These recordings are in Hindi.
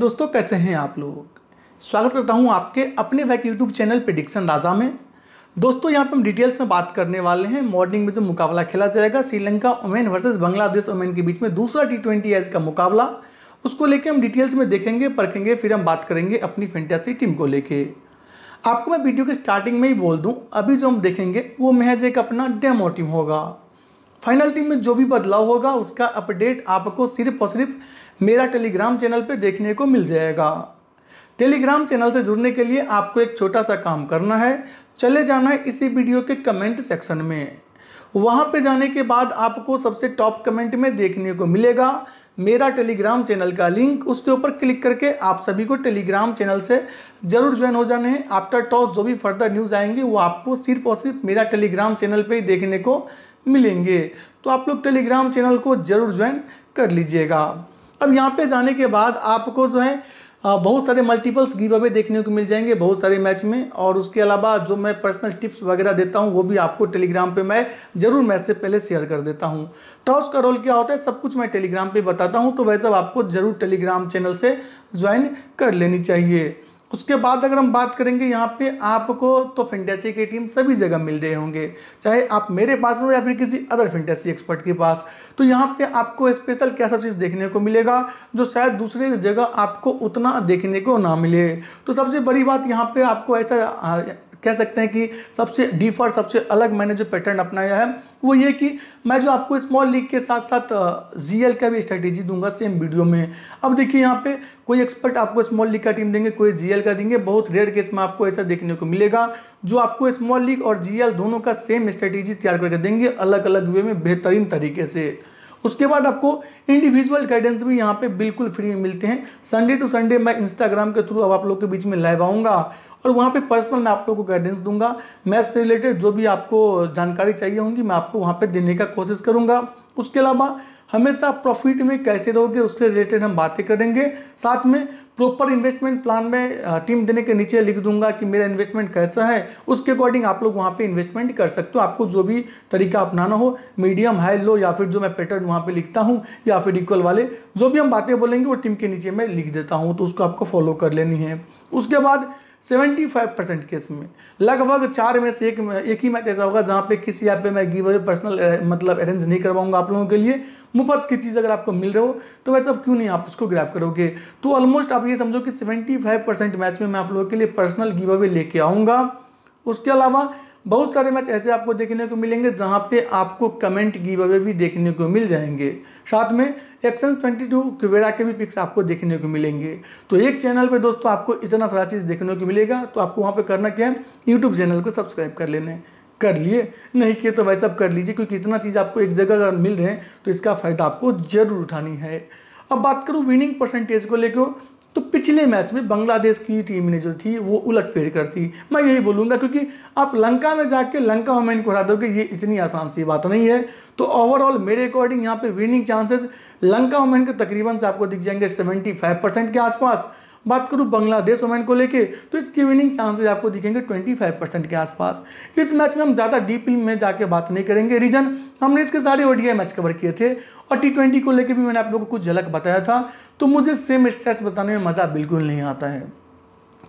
दोस्तों कैसे हैं आप लोग स्वागत करता हूं आपके अपने वैक यूट्यूब चैनल प्रिडिक्शन राजा में दोस्तों यहां पर हम डिटेल्स में बात करने वाले हैं मॉर्निंग में जो मुकाबला खेला जाएगा Sri Lanka women versus Bangladesh women के बीच में दूसरा टी ट्वेंटी का मुकाबला उसको लेकर हम डिटेल्स में देखेंगे परखेंगे फिर हम बात करेंगे अपनी फेंटासी टीम को लेकर आपको मैं वीडियो के स्टार्टिंग में ही बोल दूँ अभी जो हम देखेंगे वो महज एक अपना डेमो टीम होगा फाइनल टीम में जो भी बदलाव होगा उसका अपडेट आपको सिर्फ और सिर्फ मेरा टेलीग्राम चैनल पर देखने को मिल जाएगा टेलीग्राम चैनल से जुड़ने के लिए आपको एक छोटा सा काम करना है चले जाना है इसी वीडियो के कमेंट सेक्शन में वहाँ पे जाने के बाद आपको सबसे टॉप कमेंट में देखने को मिलेगा मेरा टेलीग्राम चैनल का लिंक उसके ऊपर क्लिक करके आप सभी को टेलीग्राम चैनल से जरूर ज्वाइन हो जाने हैं आफ्टर टॉस जो भी फर्दर न्यूज़ आएंगी वो आपको सिर्फ और सिर्फ मेरा टेलीग्राम चैनल पे ही देखने को मिलेंगे तो आप लोग टेलीग्राम चैनल को ज़रूर ज्वाइन कर लीजिएगा अब यहाँ पे जाने के बाद आपको जो है बहुत सारे मल्टीपल्स गिव अवे देखने को मिल जाएंगे बहुत सारे मैच में और उसके अलावा जो मैं पर्सनल टिप्स वगैरह देता हूँ वो भी आपको टेलीग्राम पे मैं जरूर मैच से पहले शेयर कर देता हूँ टॉस का रोल क्या होता है सब कुछ मैं टेलीग्राम पे बताता हूँ तो वह सब आपको जरूर टेलीग्राम चैनल से ज्वाइन कर लेनी चाहिए उसके बाद अगर हम बात करेंगे यहाँ पे आपको तो फिंटेसी की टीम सभी जगह मिल रहे होंगे चाहे आप मेरे पास हो या फिर किसी अदर फिंटेसी एक्सपर्ट के पास तो यहाँ पे आपको स्पेशल क्या सब चीज़ देखने को मिलेगा जो शायद दूसरे जगह आपको उतना देखने को ना मिले तो सबसे बड़ी बात यहाँ पे आपको ऐसा कह सकते हैं कि सबसे डीफर सबसे अलग मैंने जो पैटर्न अपनाया है वो ये कि मैं जो आपको स्मॉल लीग के साथ साथ जीएल का भी स्ट्रेटेजी दूंगा सेम वीडियो में अब देखिए यहाँ पे कोई एक्सपर्ट आपको स्मॉल लीग का टीम देंगे कोई जीएल का देंगे बहुत रेयर केस में आपको ऐसा देखने को मिलेगा जो आपको स्मॉल लीग और जीएल दोनों का सेम स्ट्रेटेजी तैयार करके देंगे अलग अलग वे में बेहतरीन तरीके से उसके बाद आपको इंडिविजुअल गाइडेंस भी यहाँ पे बिल्कुल फ्री में मिलते हैं संडे टू संडे मैं इंस्टाग्राम के थ्रू अब आप लोग के बीच में लाइव आऊँगा और वहाँ पे पर्सनल मैं आप लोगों को गाइडेंस दूंगा मैथ से रिलेटेड जो भी आपको जानकारी चाहिए होंगी मैं आपको वहाँ पे देने का कोशिश करूँगा उसके अलावा हमेशा प्रॉफिट में कैसे रहोगे उसके रिलेटेड हम बातें करेंगे साथ में प्रॉपर इन्वेस्टमेंट प्लान में टीम देने के नीचे लिख दूंगा कि मेरा इन्वेस्टमेंट कैसा है उसके अकॉर्डिंग आप लोग वहाँ पे इन्वेस्टमेंट कर सकते हो आपको जो भी तरीका अपनाना हो मीडियम हाई लो या फिर जो मैं पैटर्न वहाँ पे लिखता हूँ या फिर इक्वल वाले जो भी हम बातें बोलेंगे वो टीम के नीचे मैं लिख देता हूँ तो उसको आपको फॉलो कर लेनी है उसके बाद सेवेंटी फाइव परसेंट केस में लगभग चार में से एक एक ही मैच ऐसा होगा जहां पे किसी ऐप पे मैं गिव अवे पर्सनल मतलब अरेंज नहीं करवाऊंगा आप लोगों के लिए मुफ्त की चीज़ अगर आपको मिल रहे हो तो वैसे अब क्यों नहीं आप उसको ग्राफ करोगे तो ऑलमोस्ट आप ये समझो कि सेवेंटी फाइव परसेंट मैच में मैं आप लोगों के लिए पर्सनल गिव अवे लेके आऊँगा उसके अलावा बहुत सारे मैच ऐसे आपको देखने को मिलेंगे जहां पे आपको कमेंट गिव अवे भी देखने को मिल जाएंगे साथ में एक्शन 22 टू के भी पिक्स आपको देखने को मिलेंगे तो एक चैनल पे दोस्तों आपको इतना सारा चीज़ देखने को मिलेगा तो आपको वहाँ पे करना क्या है यूट्यूब चैनल को सब्सक्राइब कर लेने कर लिए नहीं किए तो वैसा कर लीजिए क्योंकि इतना चीज़ आपको एक जगह अगर मिल रहे हैं तो इसका फ़ायदा आपको ज़रूर उठानी है अब बात करूँ विनिंग परसेंटेज को लेकर तो पिछले मैच में बांग्लादेश की टीम ने जो थी वो उलटफेर कर थी मैं यही बोलूंगा क्योंकि आप लंका में जाके लंका वोमेन को हरा दोगे ये इतनी आसान सी बात नहीं है तो ओवरऑल मेरे अकॉर्डिंग यहाँ पे विनिंग चांसेस लंका वोमेन के तकरीबन से आपको दिख जाएंगे सेवेंटी फाइव परसेंट के आसपास बात करूँ बांग्लादेश ओमैन को लेके तो इसकी विनिंग चांसेज आपको दिखेंगे 25 परसेंट के आसपास इस मैच में हम ज़्यादा डीप में जाके बात नहीं करेंगे रीजन हमने इसके सारे ओडीआई मैच कवर किए थे और टी को लेकर भी मैंने आप लोगों को कुछ झलक बताया था तो मुझे सेम स्टैट्स बताने में मज़ा बिल्कुल नहीं आता है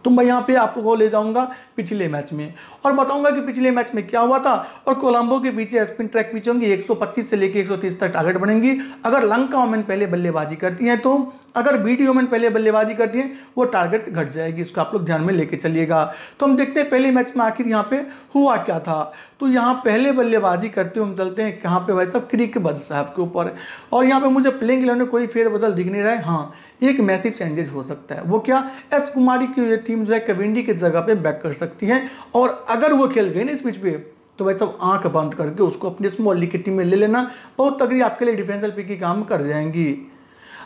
तो मैं यहाँ पे आपको ले जाऊँगा पिछले मैच में और बताऊँगा कि पिछले मैच में क्या हुआ था और कोलंबो के पीछे स्पिन ट्रैक पीछे होंगी 125 से लेकर 130 तक टारगेट बनेंगी अगर लंका ओमन पहले बल्लेबाजी करती हैं तो अगर बी डी ओमन पहले बल्लेबाजी करती है वो टारगेट घट जाएगी इसको आप लोग ध्यान में लेके चलिएगा तो हम देखते हैं पहले मैच में आखिर यहाँ पे हुआ क्या था तो यहाँ पहले बल्लेबाजी करते हुए हम चलते हैं कहाँ पे भाई साहब क्रिक बद साहब के ऊपर और यहाँ पे मुझे प्लेइंग इलेवन में कोई फेरबदल दिख नहीं रहा है हाँ एक मैसिव चेंजेस हो सकता है वो क्या एस कुमारी की टीम जो है कविंडी की जगह पर बैक कर सकती है और अगर वो खेल गई ना इस पिच पर तो भाई साहब आँख बंद करके उसको अपने स्मॉल लीग की टीम में ले लेना बहुत तगड़ी आपके लिए डिफेंसल पिक की काम कर जाएंगी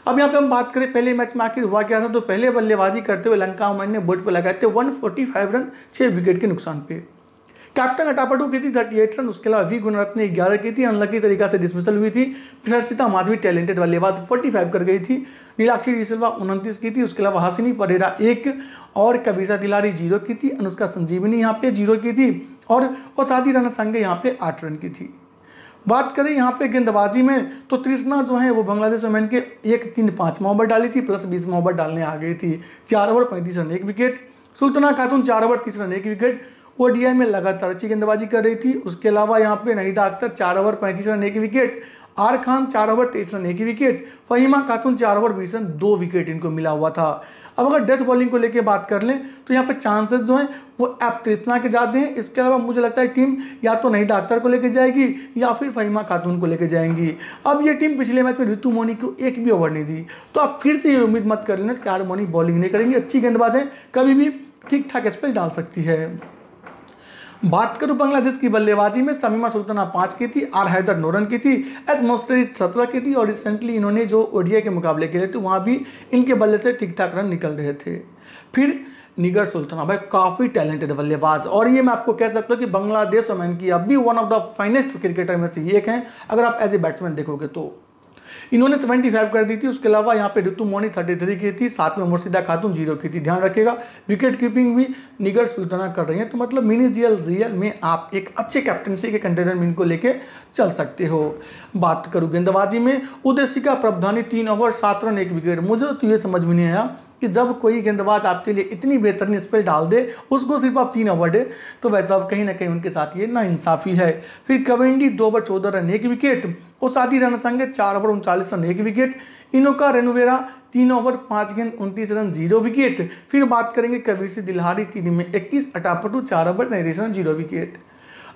अब यहाँ पे हम बात करें पहले मैच में आखिर हुआ क्या था तो पहले बल्लेबाजी करते हुए लंका अमन ने बोर्ड पर लगाए थे 145 रन छः विकेट के नुकसान पे कैप्टन अटापटू की थी थर्टी एट रन उसके अलावा वी गुणरत्न ने ग्यारह की थी अनलकी तरीका से डिसमिसल हुई थी प्रसर्शिता माधवी टैलेंटेड बल्लेबाज फोर्टी फाइव कर गई थी नीलाक्षी रिसलवा उनतीस की थी उसके अलावा हासिनी परेरा एक और कबीजा तिलारी जीरो की थी अनुष्का संजीवनी यहाँ पे जीरो की थी और साथ ही रन संघ यहाँ पे आठ रन की थी बात करें यहाँ पे गेंदबाजी में तो तृष्णा जो है वो बांग्लादेश वुमेन के एक तीन पाँचवा ओवर डाली थी प्लस बीसवा ओवर डालने आ गई थी चार ओवर पैंतीस रन एक विकेट सुल्तना खातून चार ओवर तीस रन एक विकेट वो डी में लगातार अच्छी गेंदबाजी कर रही थी उसके अलावा यहाँ पे नहीदा अख्तर चार ओवर पैंतीस रन एक विकेट आर खान चार ओवर तेईस रन एक विकेट फहीमा खातून चार ओवर बीस रन दो विकेट इनको मिला हुआ था अब अगर डेथ बॉलिंग को लेकर बात कर लें तो यहाँ पर चांसेस जो हैं वो एप कृष्णा के जाते हैं इसके अलावा मुझे लगता है टीम या तो नहीं डाक्टर को लेकर जाएगी या फिर फहीमा खातून को लेकर जाएंगी अब ये टीम पिछले मैच में रितु मोनी को एक भी ओवर नहीं दी तो आप फिर से ये उम्मीद मत कर लेना कि आर मोनी बॉलिंग नहीं करेंगी अच्छी गेंदबाज है कभी भी ठीक ठाक स्पेल डाल सकती है बात करूं बांग्लादेश की बल्लेबाजी में समीमा सुल्ताना पांच की थी आर हैदर रन की थी एस मोस्टरी सत्रह की थी और रिसेंटली इन्होंने जो ओडिया के मुकाबले खेले थे वहां भी इनके बल्ले से ठीक ठाक रन निकल रहे थे फिर निगर सुल्ताना भाई काफ़ी टैलेंटेड बल्लेबाज और ये मैं आपको कह सकता हूँ कि बांग्लादेश और की अब भी one of the finest cricketer में से एक हैं अगर आप एज ए बैट्समैन देखोगे तो इन्होंने 75 कर दी थी उसके अलावा यहाँ पे ऋतु मोनी 33 की थी साथ में मुर्शिदा खातून जीरो की थी ध्यान रखिएगा विकेट कीपिंग भी निगर सुल्ताना कर रही हैं तो मतलब मिनी जीएल जीएल में आप एक अच्छे कैप्टनसी के कंटेनर में इनको लेके चल सकते हो बात करूँ गेंदबाजी में उदय सिका प्रावधानी तीन ओवर सात रन एक विकेट मुझे तो ये समझ में नहीं आया कि जब कोई गेंदबाज आपके लिए इतनी बेहतरीन स्पेल डाल दे उसको सिर्फ आप तीन ओवर दे तो वैसे अब कहीं ना कहीं उनके साथ ये नाइंसाफ़ी है फिर कवेंडी दो ओवर चौदह रन एक विकेट और साथ ही रन संगे चार ओवर उनचालीस रन एक विकेट इनोका रेनुवेरा तीन ओवर पाँच गेंद उनतीस रन जीरो विकेट फिर बात करेंगे कबीर सिंह दिलहारी तीन में इक्कीस अटापटू चार ओवर तैंतीस रन जीरो विकेट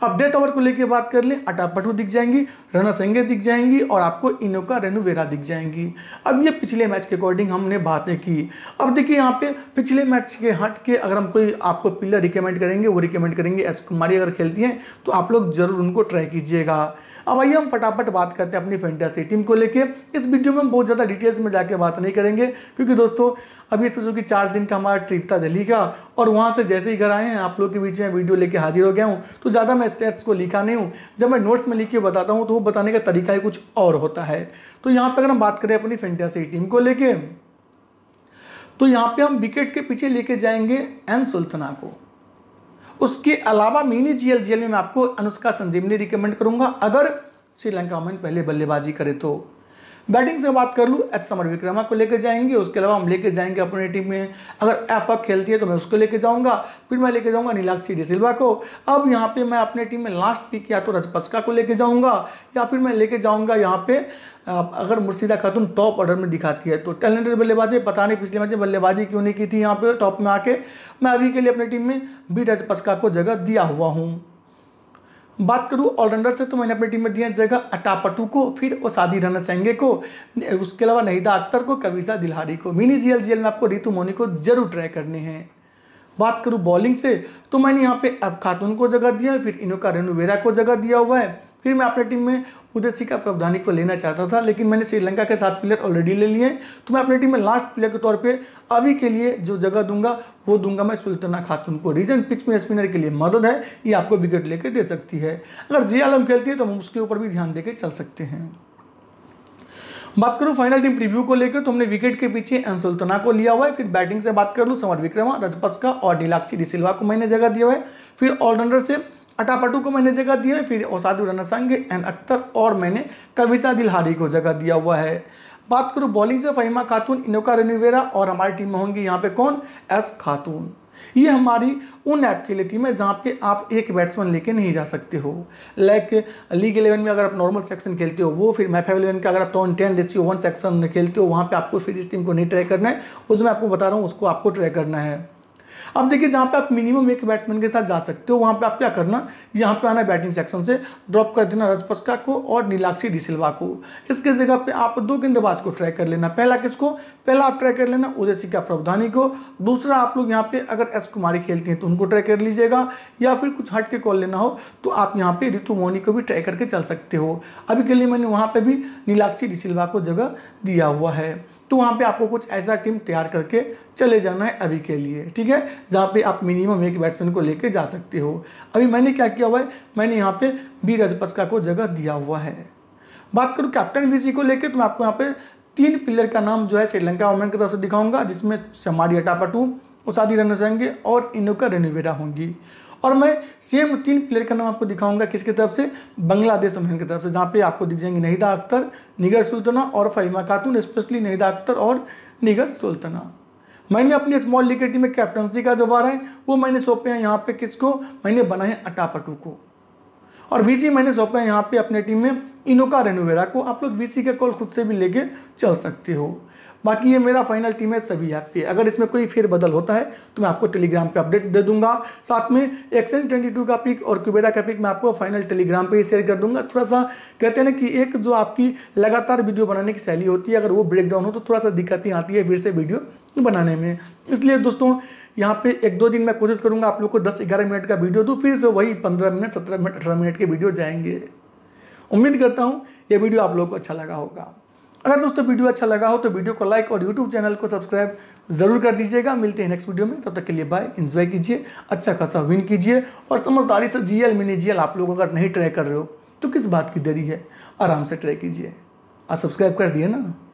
अब अपडेट ओवर को लेकर बात कर लें अटापटू दिख जाएंगी रना संगे दिख जाएंगी और आपको इनोका रेनुवेरा दिख जाएंगी अब ये पिछले मैच के अकॉर्डिंग हमने बातें की अब देखिए यहाँ पे पिछले मैच के हट के अगर हम कोई आपको प्लेयर रिकमेंड करेंगे वो रिकमेंड करेंगे एस कुमारी अगर खेलती हैं तो आप लोग जरूर उनको ट्राई कीजिएगा अब आइए हम फटाफट बात करते हैं अपनी फैंटेसी टीम को लेकर इस वीडियो में हम बहुत ज़्यादा डिटेल्स में जाके बात नहीं करेंगे क्योंकि दोस्तों अभी सोचो कि चार दिन का हमारा ट्रिप था दिल्ली का और वहाँ से जैसे ही घर आए हैं आप लोग के बीच में वीडियो लेके हाजिर हो गया हूँ तो ज़्यादा मैं स्टेट्स को लिखा नहीं हूँ जब मैं नोट्स में लिख के बताता हूँ तो वो बताने का तरीका ही कुछ और होता है तो यहाँ पर अगर हम बात करें अपनी फैंटेसी टीम को लेकर तो यहाँ पे हम विकेट के पीछे लेके जाएंगे एम सुल्तना को उसके अलावा मिनी जीएल जीएल में मैं आपको अनुष्का संजीवनी रिकमेंड करूंगा अगर श्रीलंका में पहले बल्लेबाजी करे तो बैटिंग से बात कर लूँ एच समर विक्रमा को लेकर जाएंगे उसके अलावा हम लेके जाएंगे अपने टीम में अगर एफ खेलती है तो मैं उसको लेके जाऊँगा फिर मैं लेके जाऊँगा नीलाक्षी डिसिल्वा को अब यहाँ पे मैं अपने टीम में लास्ट पिक या तो रजपस्का को लेके जाऊँगा या फिर मैं लेके जाऊँगा यहाँ पे अगर मुर्शिदा खातून टॉप ऑर्डर में दिखाती है तो टैलेंटेड बल्लेबाजी पता नहीं पिछले मैच में बल्लेबाजी क्यों नहीं की थी यहाँ पर टॉप में आके मैं अभी के लिए अपनी टीम में बी रजपस्का को जगह दिया हुआ हूँ बात करूँ ऑलराउंडर से तो मैंने अपनी टीम में दिया जगह अटापटू को फिर ओसादी रना सेंगे को उसके अलावा नहीदा अख्तर को कविजा दिलहारी को मिनी जीएल जीएल में आपको रितु मोनी को जरूर ट्राई करने हैं बात करूँ बॉलिंग से तो मैंने यहाँ पे अब खातून को जगह दिया फिर इनोका रेनुवेरा को जगह दिया हुआ है फिर मैं अपने टीम में उदय का प्रावधानी को लेना चाहता था लेकिन मैंने श्रीलंका के सात प्लेयर ऑलरेडी ले लिए तो मैं अपने टीम में लास्ट प्लेयर के तौर पे अभी के लिए जो जगह दूंगा वो दूंगा मैं सुल्ताना खातून को रीजन पिच में स्पिनर के लिए मदद है ये आपको विकेट लेके दे सकती है अगर जिया आलम खेलती है तो हम उसके ऊपर भी ध्यान दे चल सकते हैं बात करूं फाइनल टीम प्रीव्यू को लेकर तो हमने विकेट के पीछे एम सुल्तना को लिया हुआ है फिर बैटिंग से बात कर लूँ समर विक्रमा रजपस का और नीलाक्षी डिसिल्वा को मैंने जगह दिया हुआ है फिर ऑलराउंडर से अटापटू को मैंने जगह दिया है फिर ओसादु रनासंग एन अख्तर और मैंने कविसा दिलहारी को जगह दिया हुआ है बात करूँ बॉलिंग से फहिमा खातून इनोका रेनिवेरा और हमारी टीम में होंगी यहाँ पे कौन एस खातून ये हमारी उन ऐप के लिए टीम है जहाँ पे आप एक बैट्समैन लेके नहीं जा सकते हो लाइक लीग इलेवन में अगर आप नॉर्मल सेक्शन खेलते हो वो फिर मैफ इलेवन का अगर आप टॉन टेन रेसियो वन सेक्शन खेलते हो वहाँ पे आपको फिर इस टीम को नहीं ट्राई करना है उसमें आपको बता रहा हूँ उसको आपको ट्राई करना है अब देखिए जहाँ पे आप मिनिमम एक बैट्समैन के साथ जा सकते हो वहाँ पे आप क्या करना यहाँ पे आना बैटिंग सेक्शन से ड्रॉप कर देना रजपस्का को और नीलाक्षी डिसिल्वा को इसके जगह पे आप दो गेंदबाज को ट्राई कर लेना पहला किसको पहला आप ट्राई कर लेना उदय सिंह का प्रावधानी को दूसरा आप लोग यहाँ पे अगर एस कुमारी खेलती हैं तो उनको ट्राई कर लीजिएगा या फिर कुछ हट के कॉल लेना हो तो आप यहाँ पे रितु मोनी को भी ट्राई करके चल सकते हो अभी के लिए मैंने वहाँ पर भी नीलाक्षी डिसिल्वा को जगह दिया हुआ है तो वहाँ पे आपको कुछ ऐसा टीम तैयार करके चले जाना है अभी के लिए ठीक है जहाँ पे आप मिनिमम एक बैट्समैन को लेके जा सकते हो अभी मैंने क्या किया हुआ है मैंने यहाँ पे बी रजपस्का को जगह दिया हुआ है बात करूँ कैप्टन वीसी को लेकर तो मैं आपको यहाँ पे तीन प्लेयर का नाम जो है श्रीलंका वोमेन की तरफ से दिखाऊंगा जिसमें शमारी अटापटू उसादी रनोसेंगे और इनोका रेनुवेरा होंगी और मैं सेम तीन प्लेयर का नाम आपको दिखाऊंगा किसकी तरफ से बांग्लादेश वमेन की तरफ से जहाँ पे आपको दिख जाएंगे नहीदा अख्तर निगर सुल्ताना और फहिमा खातून स्पेशली नहीदा अख्तर और निगर सुल्ताना मैंने अपनी स्मॉल लीग की टीम में कैप्टनसी का जो वार है वो मैंने सौंपे हैं यहाँ पे किसको मैंने बनाए अटापटू को और वीसी मैंने सौंपा है यहाँ पे अपने टीम में इनोका रेनुवेरा को आप लोग वीसी का कॉल खुद से भी लेके चल सकते हो बाकी ये मेरा फाइनल टीम है सभी ऐप पे अगर इसमें कोई फिर बदल होता है तो मैं आपको टेलीग्राम पे अपडेट दे दूंगा साथ में एक्सेंज ट्वेंटी टू का पिक और क्यूबेरा का पिक मैं आपको फाइनल टेलीग्राम पे ही शेयर कर दूंगा थोड़ा सा कहते हैं ना कि एक जो आपकी लगातार वीडियो बनाने की शैली होती है अगर वो ब्रेकडाउन हो तो थोड़ा सा दिक्कतें आती है फिर से वीडियो बनाने में इसलिए दोस्तों यहाँ पे एक दो दिन मैं कोशिश करूँगा आप लोग को दस ग्यारह मिनट का वीडियो दूँ फिर से वही पंद्रह मिनट सत्रह मिनट अठारह मिनट के वीडियो जाएंगे उम्मीद करता हूँ ये वीडियो आप लोग को अच्छा लगा होगा अगर दोस्तों वीडियो अच्छा लगा हो तो वीडियो को लाइक और यूट्यूब चैनल को सब्सक्राइब जरूर कर दीजिएगा मिलते हैं नेक्स्ट वीडियो में तब तो तक के लिए बाय एंजॉय कीजिए अच्छा खासा विन कीजिए और समझदारी से जीएल मिनी जीएल आप लोग अगर नहीं ट्राई कर रहे हो तो किस बात की देरी है आराम से ट्राई कीजिए और सब्सक्राइब कर दिए ना